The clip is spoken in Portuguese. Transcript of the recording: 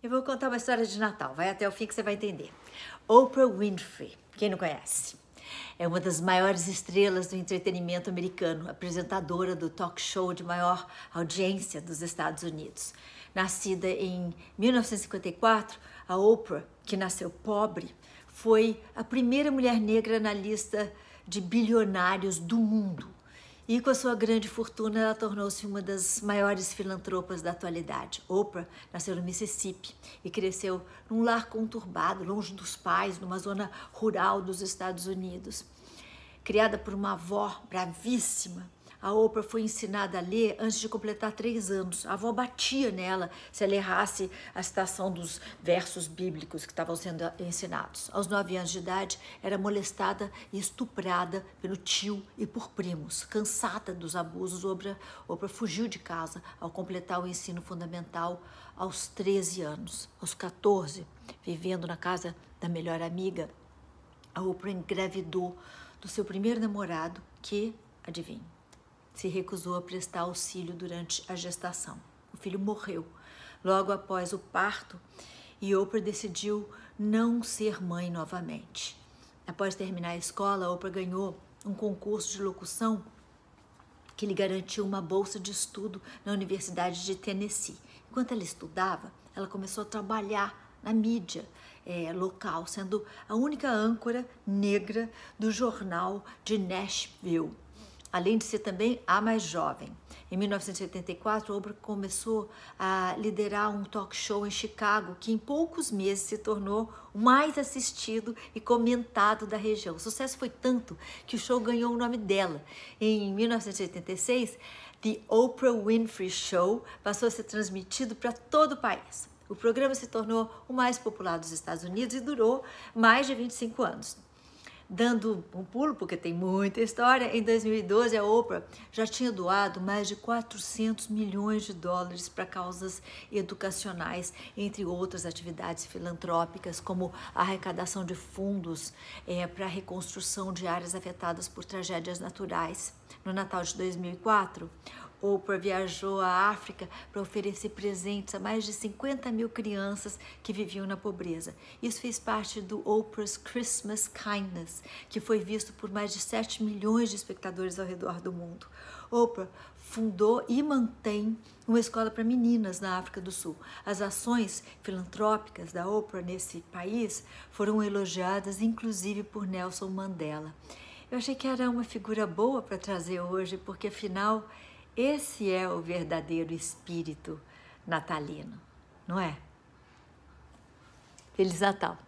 Eu vou contar uma história de Natal, vai até o fim que você vai entender. Oprah Winfrey, quem não conhece, é uma das maiores estrelas do entretenimento americano, apresentadora do talk show de maior audiência dos Estados Unidos. Nascida em 1954, a Oprah, que nasceu pobre, foi a primeira mulher negra na lista de bilionários do mundo. E com a sua grande fortuna, ela tornou-se uma das maiores filantropas da atualidade. Oprah nasceu no Mississippi e cresceu num lar conturbado, longe dos pais, numa zona rural dos Estados Unidos. Criada por uma avó bravíssima, a Oprah foi ensinada a ler antes de completar três anos. A avó batia nela se ela errasse a citação dos versos bíblicos que estavam sendo ensinados. Aos nove anos de idade, era molestada e estuprada pelo tio e por primos. Cansada dos abusos, Oprah, Oprah fugiu de casa ao completar o ensino fundamental aos 13 anos. Aos 14, vivendo na casa da melhor amiga, a Oprah engravidou do seu primeiro namorado, que, adivinha, se recusou a prestar auxílio durante a gestação. O filho morreu logo após o parto e Oprah decidiu não ser mãe novamente. Após terminar a escola, Oprah ganhou um concurso de locução que lhe garantiu uma bolsa de estudo na Universidade de Tennessee. Enquanto ela estudava, ela começou a trabalhar na mídia é, local, sendo a única âncora negra do jornal de Nashville além de ser também a mais jovem. Em 1984, Oprah começou a liderar um talk show em Chicago, que em poucos meses se tornou o mais assistido e comentado da região. O sucesso foi tanto que o show ganhou o nome dela. Em 1986, The Oprah Winfrey Show passou a ser transmitido para todo o país. O programa se tornou o mais popular dos Estados Unidos e durou mais de 25 anos. Dando um pulo, porque tem muita história, em 2012 a Oprah já tinha doado mais de 400 milhões de dólares para causas educacionais, entre outras atividades filantrópicas, como a arrecadação de fundos é, para a reconstrução de áreas afetadas por tragédias naturais. No Natal de 2004, Oprah viajou à África para oferecer presentes a mais de 50 mil crianças que viviam na pobreza. Isso fez parte do Oprah's Christmas Kindness, que foi visto por mais de 7 milhões de espectadores ao redor do mundo. Oprah fundou e mantém uma escola para meninas na África do Sul. As ações filantrópicas da Oprah nesse país foram elogiadas, inclusive, por Nelson Mandela. Eu achei que era uma figura boa para trazer hoje, porque afinal esse é o verdadeiro espírito natalino, não é? Feliz Natal!